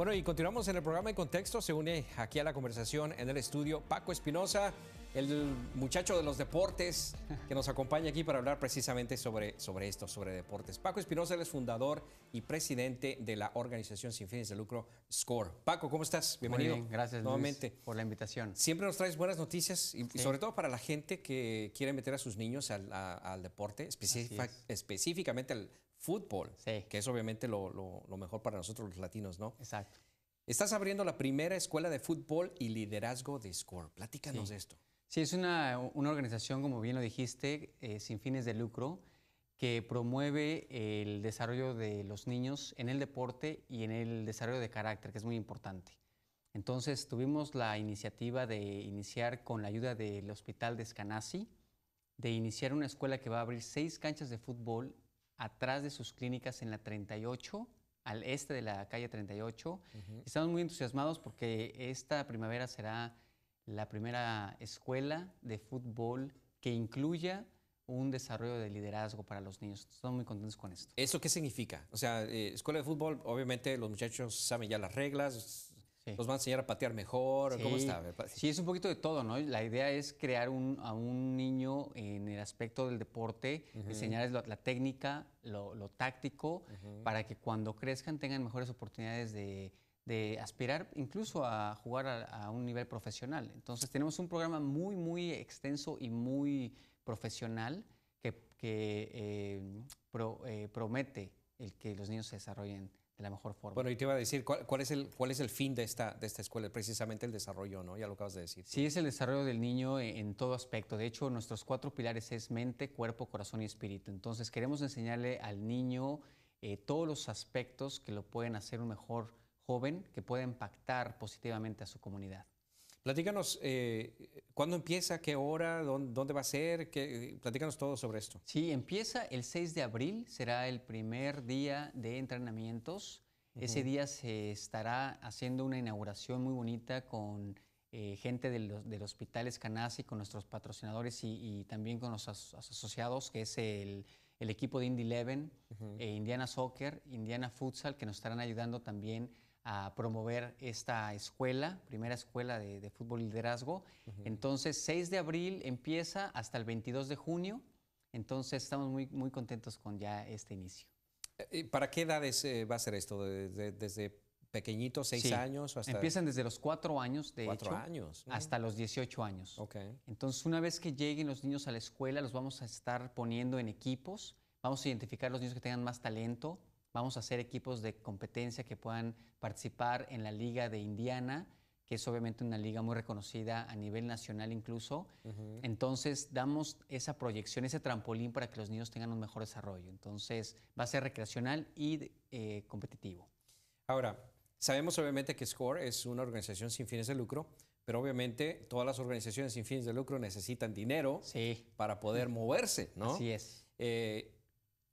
Bueno, y continuamos en el programa en contexto. Se une aquí a la conversación en el estudio Paco Espinosa, el muchacho de los deportes que nos acompaña aquí para hablar precisamente sobre, sobre esto, sobre deportes. Paco Espinosa es fundador y presidente de la organización sin fines de lucro SCORE. Paco, ¿cómo estás? Bienvenido. gracias nuevamente. por la invitación. Siempre nos traes buenas noticias y, sobre todo para la gente que quiere meter a sus niños al, deporte, específicamente al fútbol, que es obviamente lo, mejor para nosotros los latinos, ¿no? Exacto. Estás abriendo la primera escuela de fútbol y liderazgo de SCORE. Platícanos de esto. Sí, es una, organización, como bien lo dijiste, eh, sin fines de lucro, que promueve el desarrollo de los niños en el deporte y en el desarrollo de carácter, que es muy importante. Entonces tuvimos la iniciativa de iniciar con la ayuda del Hospital de Escanasi, de iniciar una escuela que va a abrir seis canchas de fútbol atrás de sus clínicas en la 38, al este de la calle 38. Estamos muy entusiasmados porque esta primavera será la primera escuela de fútbol que incluya un desarrollo de liderazgo para los niños. Estamos muy contentos con esto. ¿Eso qué significa? O sea, eh, escuela de fútbol, obviamente los muchachos saben ya las reglas, Sí. ¿Los a enseñar a patear mejor? Sí. ¿Cómo está? Sí, es un poquito de todo, ¿no? La idea es crear a un niño en el aspecto del deporte, enseñarles la, técnica, lo, táctico, para que cuando crezcan tengan mejores oportunidades de, aspirar incluso a jugar a, un nivel profesional. Entonces tenemos un programa muy, muy extenso y muy profesional que, eh, eh, promete el que los niños se desarrollen la mejor forma. Bueno, y te iba a decir, ¿cuál, es, el, cuál es el fin de esta, de esta escuela? Precisamente el desarrollo, ¿no? Ya lo acabas de decir. Sí, es el desarrollo del niño en, todo aspecto. De hecho, nuestros cuatro pilares es mente, cuerpo, corazón y espíritu. Entonces, queremos enseñarle al niño eh, todos los aspectos que lo pueden hacer un mejor joven, que pueda impactar positivamente a su comunidad. Platícanos, eh, ¿cuándo empieza? ¿Qué hora? ¿Dónde, va a ser? que platícanos todo sobre esto. Sí, empieza el 6 de abril, será el primer día de entrenamientos. Ese día se estará haciendo una inauguración muy bonita con eh, gente del, del, Hospital Escanasi, con nuestros patrocinadores y, también con los asociados, que es el, equipo de Indy Leven, eh, Indiana Soccer, Indiana Futsal, que nos estarán ayudando también a promover esta escuela, primera escuela de, fútbol y liderazgo. Entonces, 6 de abril empieza hasta el 22 de junio. Entonces, estamos muy, muy contentos con ya este inicio. Eh, ¿Para qué edades eh, va a ser esto? ¿Desde, pequeñitos, 6 años? Empiezan desde los 4 años, de cuatro años. Mm. hasta los 18 años. Entonces, una vez que lleguen los niños a la escuela, los vamos a estar poniendo en equipos. Vamos a identificar los niños que tengan más talento, Vamos a hacer equipos de competencia que puedan participar en la Liga de Indiana, que es obviamente una liga muy reconocida a nivel nacional incluso. Entonces damos esa proyección, ese trampolín para que los niños tengan un mejor desarrollo. Entonces va a ser recreacional y eh, competitivo. Ahora, sabemos obviamente que SCORE es una organización sin fines de lucro, pero obviamente todas las organizaciones sin fines de lucro necesitan dinero para poder moverse, ¿no? Así es. Eh,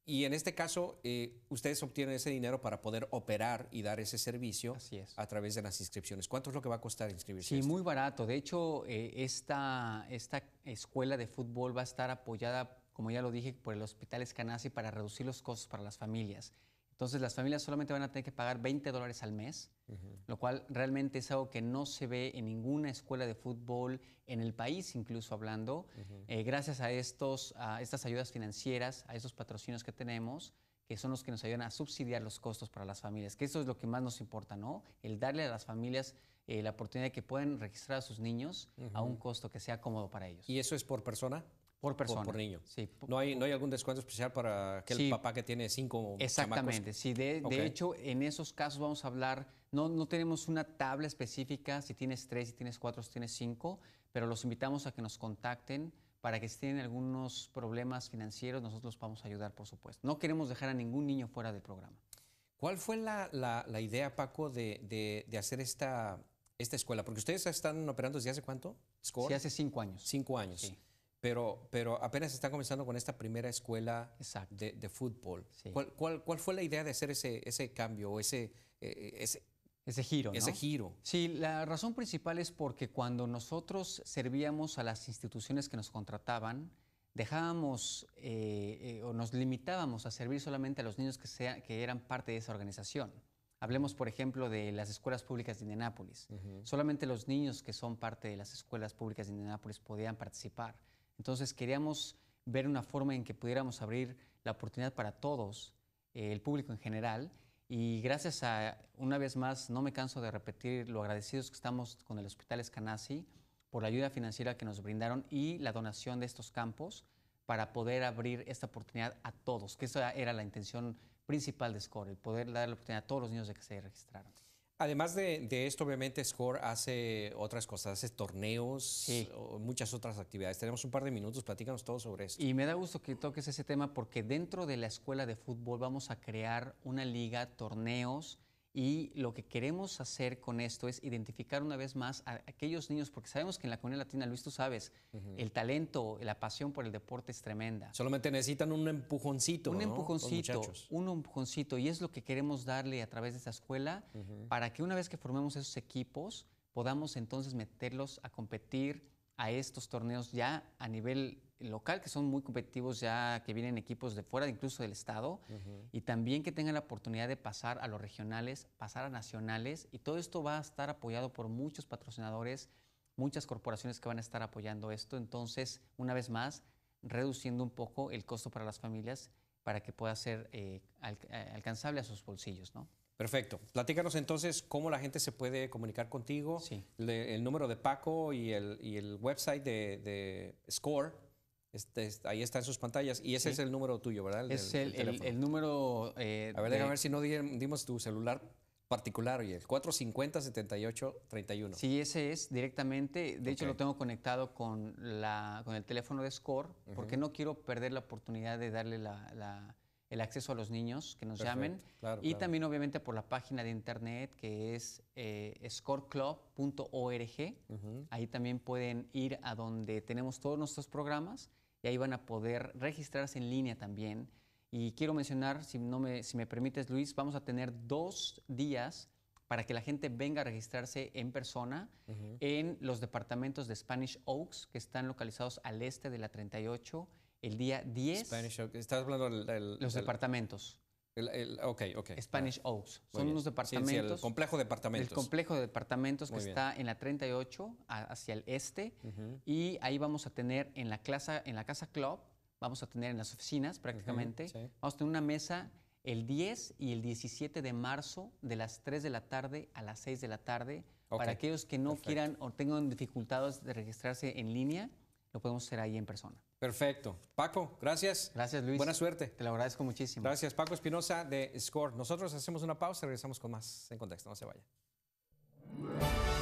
y en este caso, eh, ustedes obtienen ese dinero para poder operar y dar ese servicio a través de las inscripciones. ¿Cuánto es lo que va a costar inscribirse? Sí, muy barato. De hecho, eh, esta, esta escuela de fútbol va a estar apoyada, como ya lo dije, por el Hospital Escanasi para reducir los costos para las familias. Entonces las familias solamente van a tener que pagar 20 dólares al mes, lo cual realmente es algo que no se ve en ninguna escuela de fútbol en el país, incluso hablando. Eh, gracias a, estos, a estas ayudas financieras, a estos patrocinios que tenemos, que son los que nos ayudan a subsidiar los costos para las familias, que eso es lo que más nos importa, ¿no? El darle a las familias eh, la oportunidad de que puedan registrar a sus niños a un costo que sea cómodo para ellos. ¿Y eso es por persona? Por persona. Por, niño. Sí. ¿No, hay, ¿No hay algún descuento especial para aquel papá que tiene cinco Exactamente. Chamacos? Sí, de, de, hecho, en esos casos vamos a hablar, no, no tenemos una tabla específica si tienes tres, si tienes cuatro, si tienes cinco, pero los invitamos a que nos contacten para que si tienen algunos problemas financieros, nosotros los vamos a ayudar, por supuesto. No queremos dejar a ningún niño fuera del programa. ¿Cuál fue la, idea, Paco, de, hacer esta, esta escuela? Porque ustedes están operando desde hace cuánto? Sí, hace cinco años. Cinco años. Sí. Pero, pero apenas está comenzando con esta primera escuela de, fútbol. ¿Cuál, fue la idea de hacer ese, cambio o eh, ese, ese, giro? Ese giro. Sí, la razón principal es porque cuando nosotros servíamos a las instituciones que nos contrataban, dejábamos eh, eh, o nos limitábamos a servir solamente a los niños que, que eran parte de esa organización. Hablemos, por ejemplo, de las escuelas públicas de Indianápolis. Solamente los niños que son parte de las escuelas públicas de Indianápolis podían participar. Entonces queríamos ver una forma en que pudiéramos abrir la oportunidad para todos, eh, el público en general, y gracias a, una vez más, no me canso de repetir lo agradecidos que estamos con el Hospital Escanasi por la ayuda financiera que nos brindaron y la donación de estos campos para poder abrir esta oportunidad a todos, que esa era la intención principal de SCORE, el poder dar la oportunidad a todos los niños de que se registraran. Además de, esto, obviamente, Score hace otras cosas, hace torneos, muchas otras actividades. Tenemos un par de minutos, platícanos todo sobre eso. Y me da gusto que toques ese tema porque dentro de la escuela de fútbol vamos a crear una liga, torneos, y lo que queremos hacer con esto es identificar una vez más a aquellos niños, porque sabemos que en la comunidad latina, Luis, tú sabes, el talento, la pasión por el deporte es tremenda. Solamente necesitan un empujoncito. Un empujoncito, un empujoncito. Y es lo que queremos darle a través de esta escuela para que una vez que formemos esos equipos, podamos entonces meterlos a competir a estos torneos ya a nivel local, que son muy competitivos ya, que vienen equipos de fuera, incluso del Estado, y también que tengan la oportunidad de pasar a los regionales, pasar a nacionales, y todo esto va a estar apoyado por muchos patrocinadores, muchas corporaciones que van a estar apoyando esto, entonces, una vez más, reduciendo un poco el costo para las familias para que pueda ser eh, eh, alcanzable a sus bolsillos, ¿no? Perfecto. Platícanos entonces cómo la gente se puede comunicar contigo, el número de Paco y el, y el website de, de Score este, ahí está en sus pantallas. Y ese es el número tuyo, ¿verdad? es el, número. Eh, a ver, déjame ver si no dimos tu celular particular, y el 450-7831. Sí, ese es directamente. De hecho, lo tengo conectado con, la, con el teléfono de Score, porque no quiero perder la oportunidad de darle el acceso a los niños que nos llamen. y también, obviamente, por la página de internet que es eh, scoreclub.org. Ahí también pueden ir a donde tenemos todos nuestros programas y ahí van a poder registrarse en línea también. Y quiero mencionar, si, no me, si me permites Luis, vamos a tener dos días para que la gente venga a registrarse en persona en los departamentos de Spanish Oaks, que están localizados al este de la 38, el día 10. Spanish Oaks, estás hablando del... los departamentos. Spanish Oaks. Son unos departamentos. el complejo de departamentos. El complejo de departamentos que está en la 38 hacia el este. Y ahí vamos a tener en la, clase, en la casa club, vamos a tener en las oficinas prácticamente, vamos a tener una mesa el 10 y el 17 de marzo de las 3 de la tarde a las 6 de la tarde. Para aquellos que no quieran o tengan dificultades de registrarse en línea, lo podemos hacer ahí en persona. Perfecto. Paco, gracias. Gracias, Luis. Buena suerte. Te lo agradezco muchísimo. Gracias, Paco Espinosa de Score. Nosotros hacemos una pausa y regresamos con más en contexto. No se vaya.